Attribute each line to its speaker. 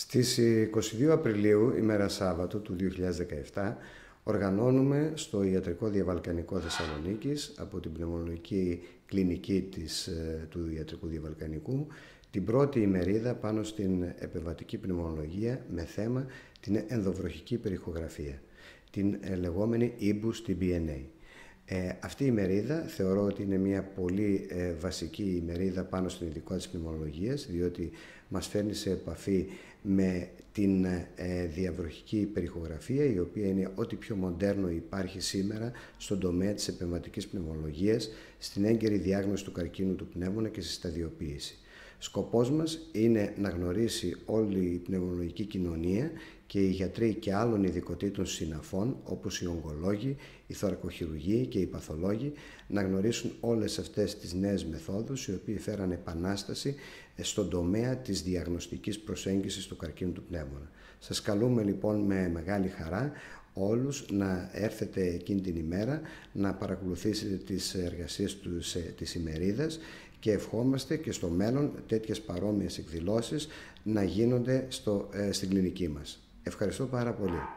Speaker 1: Στις 22 ε, Απριλίου, ημέρα Σάββατο του 2017, οργανώνουμε στο Ιατρικό Διαβαλκανικό Θεσσαλονίκης από την πνευμολογική Κλινική της, ε, του Ιατρικού Διαβαλκανικού την πρώτη ημερίδα πάνω στην επεμβατική πνευμολογία με θέμα την ενδοβροχική περιχογραφία, την ε, λεγόμενη IBUS, στην BNA. Ε, αυτή η μερίδα θεωρώ ότι είναι μια πολύ ε, βασική μερίδα πάνω στην ειδικό της πνευμολογίας, διότι μας φέρνει σε επαφή με την ε, διαβροχική περιχογραφία η οποία είναι ό,τι πιο μοντέρνο υπάρχει σήμερα στον τομέα της επεμβατικής πνευμολογίας, στην έγκαιρη διάγνωση του καρκίνου του πνεύμονα και στη σταδιοποίηση. Σκοπός μας είναι να γνωρίσει όλη η πνευμονολογική κοινωνία και οι γιατροί και άλλων ειδικοτήτων συναφών, όπως οι ογκολόγοι, οι θωρακοχειρουργοί και οι παθολόγοι, να γνωρίσουν όλες αυτές τις νέες μεθόδους, οι οποίοι φέραν επανάσταση στον τομέα της διαγνωστικής προσέγγισης του καρκίνου του πνεύμονα. Σας καλούμε λοιπόν με μεγάλη χαρά όλους να έρθετε εκείνη την ημέρα να παρακολουθήσετε τις εργασίες του, σε, της ημερίδας και ευχόμαστε και στο μέλλον τέτοιες παρόμοιες εκδηλώσεις να γίνονται στο, ε, στην κλινική μας. Ευχαριστώ πάρα πολύ.